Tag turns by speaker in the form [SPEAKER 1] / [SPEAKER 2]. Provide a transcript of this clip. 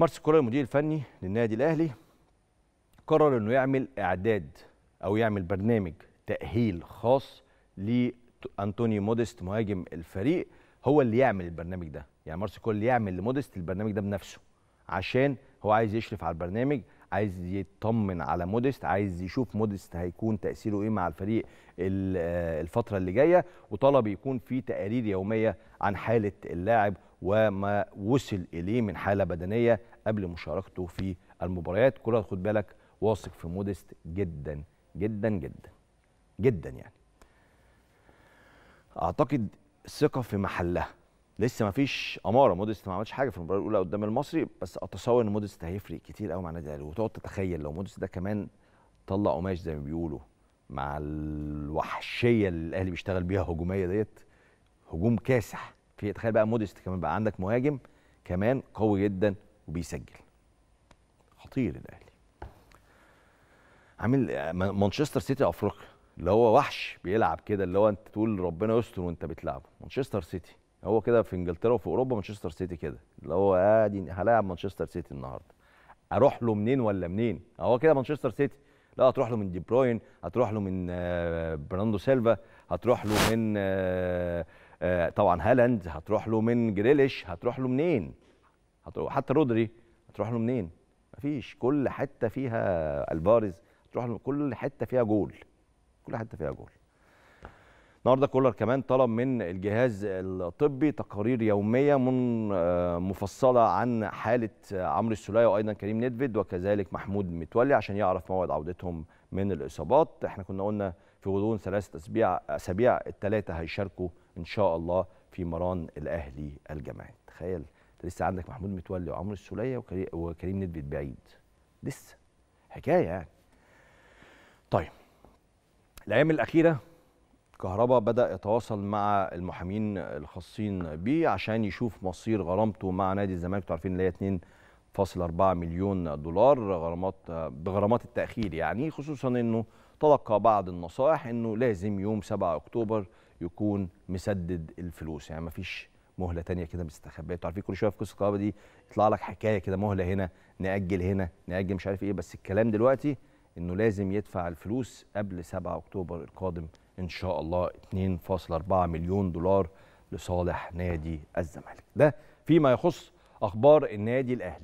[SPEAKER 1] مارس كولر المدير الفني للنادي الاهلي قرر انه يعمل اعداد او يعمل برنامج تاهيل خاص لانطونيو موديست مهاجم الفريق هو اللي يعمل البرنامج ده يعني مارس كولر يعمل لموديست البرنامج ده بنفسه عشان هو عايز يشرف على البرنامج عايز يطمن على موديست عايز يشوف موديست هيكون تاثيره ايه مع الفريق آه، الفتره اللي جايه وطلب يكون في تقارير يوميه عن حاله اللاعب وما وصل اليه من حاله بدنيه قبل مشاركته في المباريات كرة خد بالك واثق في موديست جدا جدا جدا جدا يعني اعتقد الثقه في محلها لسه ما فيش اماره مودست ما عملش حاجه في المباراه الاولى قدام المصري بس اتصور ان مودست هيفرق كتير قوي مع النادي الاهلي وتقعد تتخيل لو مودست ده كمان طلع قماش زي ما بيقولوا مع الوحشيه اللي الاهلي بيشتغل بيها هجوميه ديت هجوم كاسح في تخيل بقى مودست كمان بقى عندك مهاجم كمان قوي جدا وبيسجل خطير الاهلي عامل مانشستر سيتي افريقيا اللي هو وحش بيلعب كده اللي هو انت تقول ربنا يستر وانت بتلعبه مانشستر سيتي هو كده في انجلترا وفي اوروبا مانشستر سيتي كده اللي هو ادي هلاعب مانشستر سيتي النهارده اروح له منين ولا منين هو كده مانشستر سيتي لا هتروح له من دي بروين هتروح له من آه، برناندو سيلفا هتروح له من آه، آه، طبعا هالاند هتروح له من جريليش هتروح له منين هتروح حتى رودري هتروح له منين مفيش كل حته فيها البارز هتروح له كل حته فيها جول كل حته فيها جول النهارده كولر كمان طلب من الجهاز الطبي تقارير يوميه من آه، مفصله عن حاله عمرو السوليه وايضا كريم ندفيد وكذلك محمود متولي عشان يعرف موعد عودتهم من الاصابات احنا كنا قلنا في غضون ثلاث اسابيع اسابيع الثلاثه هيشاركوا ان شاء الله في مران الاهلي الجماعي تخيل لسه عندك محمود متولي وعمرو السوليه وكريم ندفيد بعيد لسه حكايه يعني طيب الايام الاخيره كهربا بدا يتواصل مع المحامين الخاصين بيه عشان يشوف مصير غرامته مع نادي الزمالك انتوا عارفين اللي هي 2.4 مليون دولار غرامات بغرامات التاخير يعني خصوصا انه تلقى بعض النصائح انه لازم يوم 7 اكتوبر يكون مسدد الفلوس يعني ما فيش مهله تانية كده مستخبيه انتوا عارفين كل شويه في قصه الكهرباء دي يطلع لك حكايه كده مهله هنا ناجل هنا ناجل مش عارف ايه بس الكلام دلوقتي انه لازم يدفع الفلوس قبل 7 اكتوبر القادم ان شاء الله 2.4 مليون دولار لصالح نادي الزمالك ده فيما يخص اخبار النادي الاهلي